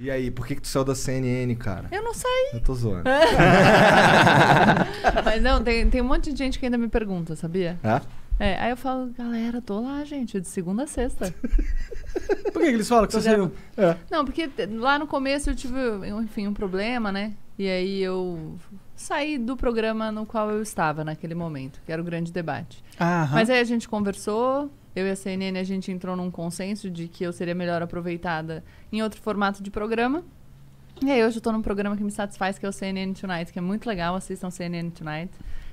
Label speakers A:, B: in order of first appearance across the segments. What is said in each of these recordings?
A: E aí, por que, que tu saiu da CNN, cara? Eu não saí. Eu tô zoando.
B: Mas não, tem, tem um monte de gente que ainda me pergunta, sabia? É? É, aí eu falo, galera, tô lá, gente, de segunda a sexta. Por
A: que, que eles falam que você saiu? É.
B: Não, porque lá no começo eu tive, enfim, um problema, né? E aí eu saí do programa no qual eu estava naquele momento, que era o grande debate. Ah, aham. Mas aí a gente conversou, eu e a CNN, a gente entrou num consenso de que eu seria melhor aproveitada em outro formato de programa. É, hoje eu tô num programa que me satisfaz, que é o CNN Tonight, que é muito legal. Assistam CNN Tonight.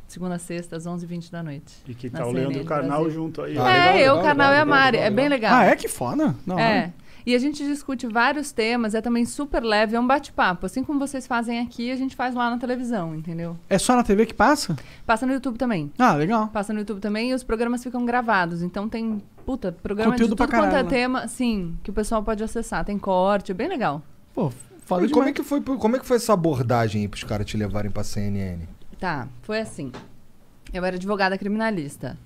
B: segunda a sexta, às 11h20 da noite. E que tá o e o Carnal junto aí. Ah, é, legal, eu, o Carnal e a Mari. é bem legal. Ah, é? Que foda. Não, é. E a gente discute vários temas, é também super leve, é um bate-papo. Assim como vocês fazem aqui, a gente faz lá na televisão, entendeu?
A: É só na TV que passa?
B: Passa no YouTube também. Ah, legal. Passa no YouTube também e os programas ficam gravados. Então tem, puta, programa Conteúdo de tudo pra quanto é tema, sim, que o pessoal pode acessar. Tem corte, é bem legal.
A: Pô, e como é, que foi, como é que foi essa abordagem aí os caras te levarem a CNN?
B: Tá, foi assim. Eu era advogada criminalista.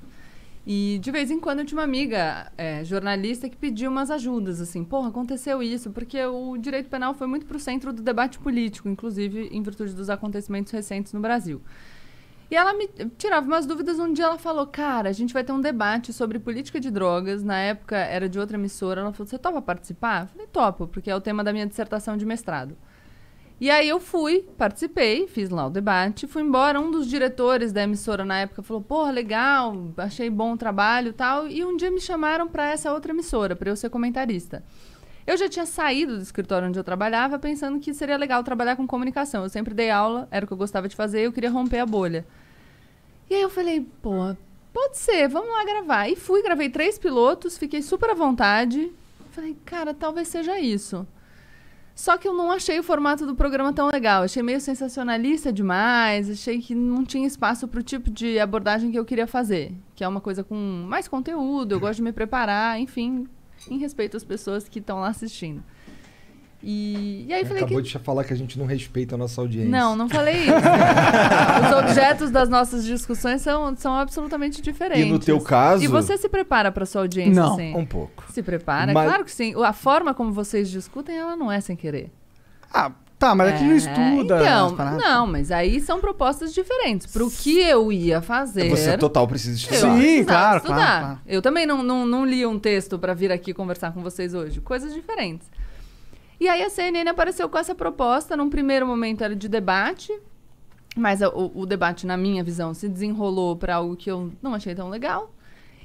B: E de vez em quando eu tinha uma amiga é, jornalista que pedia umas ajudas, assim, porra, aconteceu isso, porque o direito penal foi muito para o centro do debate político, inclusive em virtude dos acontecimentos recentes no Brasil. E ela me tirava umas dúvidas. Um dia ela falou: Cara, a gente vai ter um debate sobre política de drogas. Na época era de outra emissora. Ela falou: Você topa participar? Eu falei: Topo, porque é o tema da minha dissertação de mestrado. E aí eu fui, participei, fiz lá o debate, fui embora. Um dos diretores da emissora na época falou: Porra, legal, achei bom o trabalho tal. E um dia me chamaram para essa outra emissora, para eu ser comentarista. Eu já tinha saído do escritório onde eu trabalhava pensando que seria legal trabalhar com comunicação. Eu sempre dei aula, era o que eu gostava de fazer, eu queria romper a bolha. E aí eu falei, pô, pode ser, vamos lá gravar. E fui, gravei três pilotos, fiquei super à vontade. Falei, cara, talvez seja isso. Só que eu não achei o formato do programa tão legal. Achei meio sensacionalista demais. Achei que não tinha espaço para o tipo de abordagem que eu queria fazer, que é uma coisa com mais conteúdo. Eu gosto de me preparar, enfim, em respeito às pessoas que estão lá assistindo. E, e aí é, falei Acabou
A: que... de falar que a gente não respeita a nossa audiência. Não, não falei isso.
B: Os objetos das nossas discussões são, são absolutamente diferentes. E no teu caso... E você se prepara para sua audiência, não, sim? um pouco. Se prepara? Mas... Claro que sim. A forma como vocês discutem, ela não é sem querer.
A: Ah, Tá, mas aqui não é. estuda. Então, não,
B: mas aí são propostas diferentes. para o que eu ia fazer. Você total
A: precisa estudar. Sim, claro, estudar. Claro, claro,
B: Eu também não, não, não li um texto para vir aqui conversar com vocês hoje. Coisas diferentes. E aí a CNN apareceu com essa proposta. Num primeiro momento era de debate, mas o, o debate, na minha visão, se desenrolou para algo que eu não achei tão legal.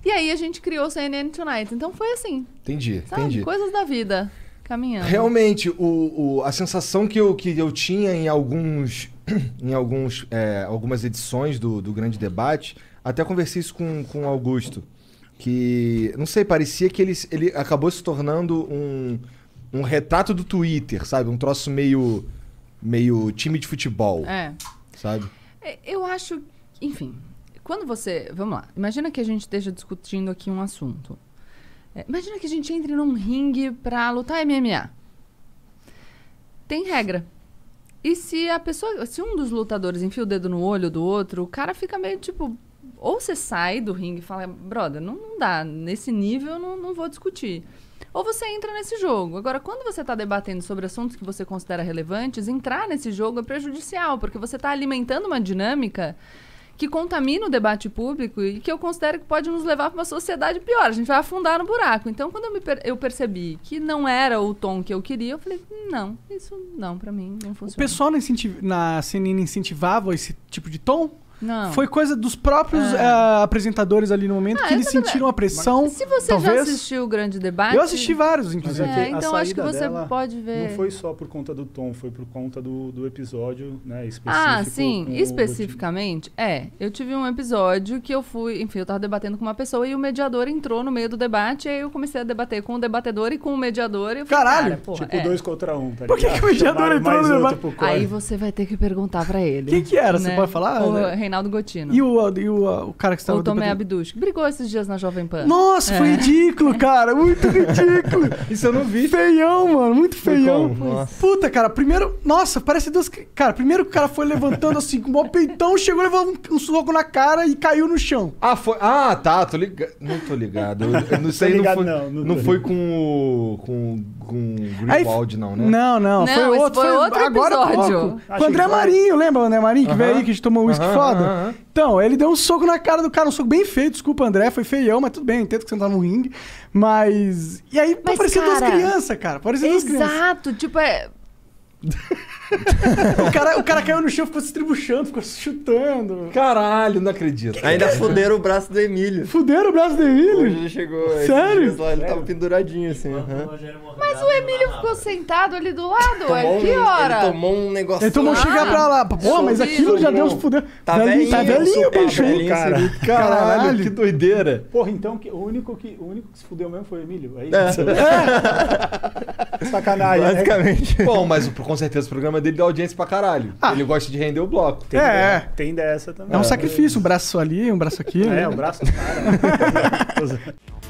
B: E aí a gente criou o CNN Tonight. Então foi assim.
A: Entendi, sabe? entendi.
B: Coisas da vida caminhando. Realmente,
A: o, o, a sensação que eu, que eu tinha em alguns. em alguns, é, algumas edições do, do Grande Debate, até conversei isso com, com o Augusto. Que. Não sei, parecia que ele, ele acabou se tornando um, um retrato do Twitter, sabe? Um troço meio. meio time de futebol. É. Sabe?
B: É, eu acho. Enfim, quando você. Vamos lá. Imagina que a gente esteja discutindo aqui um assunto. É, imagina que a gente entre num ringue pra lutar MMA. Tem regra. E se a pessoa. Se um dos lutadores enfia o dedo no olho do outro, o cara fica meio tipo. Ou você sai do ringue e fala, brother, não, não dá, nesse nível não, não vou discutir. Ou você entra nesse jogo. Agora, quando você está debatendo sobre assuntos que você considera relevantes, entrar nesse jogo é prejudicial, porque você está alimentando uma dinâmica que contamina o debate público e que eu considero que pode nos levar para uma sociedade pior. A gente vai afundar no buraco. Então, quando eu, per eu percebi que não era o tom que eu queria, eu falei, não, isso não, para mim não funciona. O
A: pessoal na, na CNN incentivava esse tipo de tom? Não. Foi coisa dos próprios é. uh, apresentadores ali no momento ah, que eles sentiram a pressão. Se você talvez... já assistiu
B: o Grande Debate. Eu assisti vários, é inclusive. É, então acho que você pode ver. Não
A: foi só por conta do tom, foi por conta do, do episódio né, específico. Ah, sim.
B: Especificamente, é. Eu tive um episódio que eu fui. Enfim, eu tava debatendo com uma pessoa e o mediador entrou no meio do debate. E aí eu comecei a debater com o debatedor e com o mediador. E Caralho! Cara, tipo, é. dois contra um, tá ligado? Por que, que o mediador entrou no debate? Aí você vai ter que perguntar pra ele. Quem que era? Né? Você pode falar? né? Reinaldo Gotino. E o, e o, o cara que estava... O Tomé Abduz, brigou esses dias na Jovem Pan. Nossa, é. foi
A: ridículo, cara. Muito ridículo. Isso eu não vi. Feião, mano. Muito feião. Puta, cara. Primeiro... Nossa, parece duas... Cara, primeiro que o cara foi levantando assim, com o maior peitão, chegou, levou um, soco na cara e caiu no chão. Ah, foi... Ah, tá. Tô ligado. Não tô ligado. Eu, eu não sei, ligado, não foi, não, não, não foi com o... Com, com o Griswold, não, né? Não, não. não foi outro. Foi outro agora episódio. Com o André Marinho. Lembra o André Marinho que veio aí, que a gente tomou uísque foda? Uhum. Então, ele deu um soco na cara do cara, um soco bem feio, desculpa, André, foi feião, mas tudo bem, entendo que você não tá no ringue. Mas. E aí, tá parecia duas crianças, cara. Parecia duas crianças.
B: Exato, tipo, é.
A: o, cara, o cara caiu no chão, ficou se tribuchando, ficou se chutando. Caralho, não acredito. Ainda fuderam o braço do Emílio. Fuderam o braço do Emílio? Hoje ele chegou. Sério? Lá, ele tava penduradinho assim. Uhum.
B: Mas o Emílio ficou sentado ali do
A: lado, ué? Que hora? Ele tomou é, um negócio. Ele tomou chegar ah, pra lá. Pô, mas aquilo já deu uns fuder. Tá velhinho, tá velhinho, bicho. Tá cara. Caralho, Caralho, que doideira. Porra, então o, único que, o único que se fudeu mesmo foi o Emílio. É isso? É. É. Sacanagem. Né? Basicamente. Bom, mas com certeza o programa dele dá audiência pra caralho. Ah. Ele gosta de render o bloco. Tem é. Ideia. É. Tem dessa também. É um sacrifício, um braço ali, um braço aqui. É, né? um braço cara.